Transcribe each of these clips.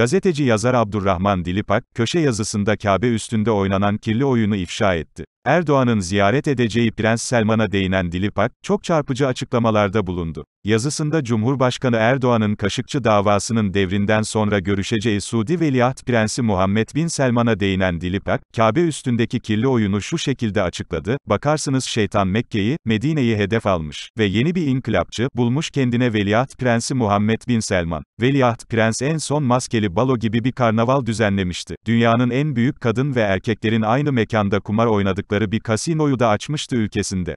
Gazeteci yazar Abdurrahman Dilipak, köşe yazısında Kabe üstünde oynanan kirli oyunu ifşa etti. Erdoğan'ın ziyaret edeceği Prens Selman'a değinen Dilipak, çok çarpıcı açıklamalarda bulundu. Yazısında Cumhurbaşkanı Erdoğan'ın Kaşıkçı davasının devrinden sonra görüşeceği Suudi Veliaht Prensi Muhammed Bin Selman'a değinen Dilipak, Kabe üstündeki kirli oyunu şu şekilde açıkladı, bakarsınız şeytan Mekke'yi, Medine'yi hedef almış ve yeni bir inkılapçı bulmuş kendine Veliaht Prensi Muhammed Bin Selman. Veliaht Prens en son maskeli balo gibi bir karnaval düzenlemişti. Dünyanın en büyük kadın ve erkeklerin aynı mekanda kumar oynadıkları bir kasinoyu da açmıştı ülkesinde.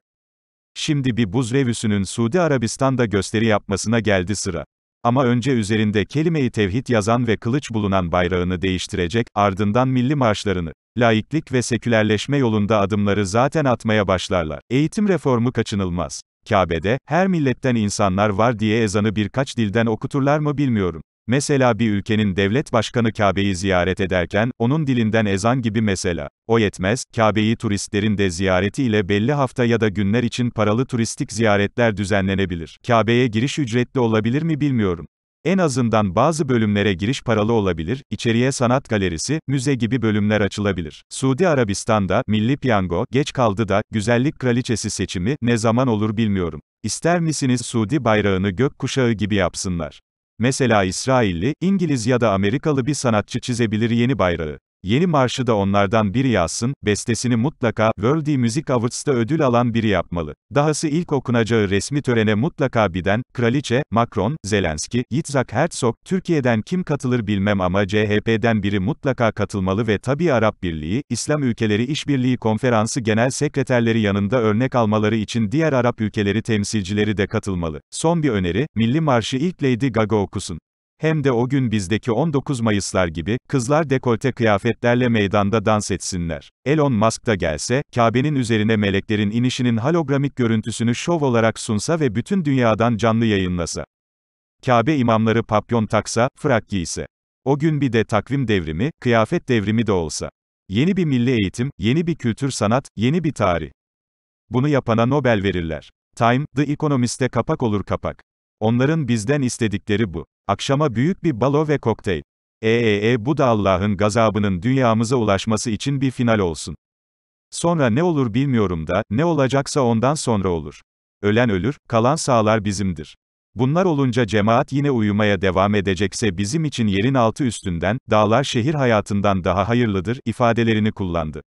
Şimdi bir buz revüsünün Suudi Arabistan'da gösteri yapmasına geldi sıra. Ama önce üzerinde kelime-i tevhid yazan ve kılıç bulunan bayrağını değiştirecek, ardından milli marşlarını, laiklik ve sekülerleşme yolunda adımları zaten atmaya başlarlar. Eğitim reformu kaçınılmaz. Kabe'de, her milletten insanlar var diye ezanı birkaç dilden okuturlar mı bilmiyorum. Mesela bir ülkenin devlet başkanı Kabe'yi ziyaret ederken, onun dilinden ezan gibi mesela. O yetmez, Kabe'yi turistlerin de ziyaretiyle belli hafta ya da günler için paralı turistik ziyaretler düzenlenebilir. Kabe'ye giriş ücretli olabilir mi bilmiyorum. En azından bazı bölümlere giriş paralı olabilir, içeriye sanat galerisi, müze gibi bölümler açılabilir. Suudi Arabistan'da, milli piyango, geç kaldı da, güzellik kraliçesi seçimi, ne zaman olur bilmiyorum. İster misiniz Suudi bayrağını gök kuşağı gibi yapsınlar? Mesela İsrailli, İngiliz ya da Amerikalı bir sanatçı çizebilir yeni bayrağı. Yeni marşı da onlardan biri yazsın, bestesini mutlaka, World Music Awards'ta ödül alan biri yapmalı. Dahası ilk okunacağı resmi törene mutlaka biden, Kraliçe, Macron, Zelenski, Yitzhak Herzog, Türkiye'den kim katılır bilmem ama CHP'den biri mutlaka katılmalı ve tabi Arap Birliği, İslam Ülkeleri İşbirliği Konferansı Genel Sekreterleri yanında örnek almaları için diğer Arap ülkeleri temsilcileri de katılmalı. Son bir öneri, Milli Marşı ilk Lady Gaga okusun. Hem de o gün bizdeki 19 Mayıslar gibi, kızlar dekolte kıyafetlerle meydanda dans etsinler. Elon Musk da gelse, Kabe'nin üzerine meleklerin inişinin hologramik görüntüsünü şov olarak sunsa ve bütün dünyadan canlı yayınlasa. Kabe imamları papyon taksa, frak giyse. O gün bir de takvim devrimi, kıyafet devrimi de olsa. Yeni bir milli eğitim, yeni bir kültür sanat, yeni bir tarih. Bunu yapana Nobel verirler. Time, The Economist'e kapak olur kapak. Onların bizden istedikleri bu. Akşama büyük bir balo ve kokteyl. Eee e, e, bu da Allah'ın gazabının dünyamıza ulaşması için bir final olsun. Sonra ne olur bilmiyorum da, ne olacaksa ondan sonra olur. Ölen ölür, kalan sağlar bizimdir. Bunlar olunca cemaat yine uyumaya devam edecekse bizim için yerin altı üstünden, dağlar şehir hayatından daha hayırlıdır ifadelerini kullandı.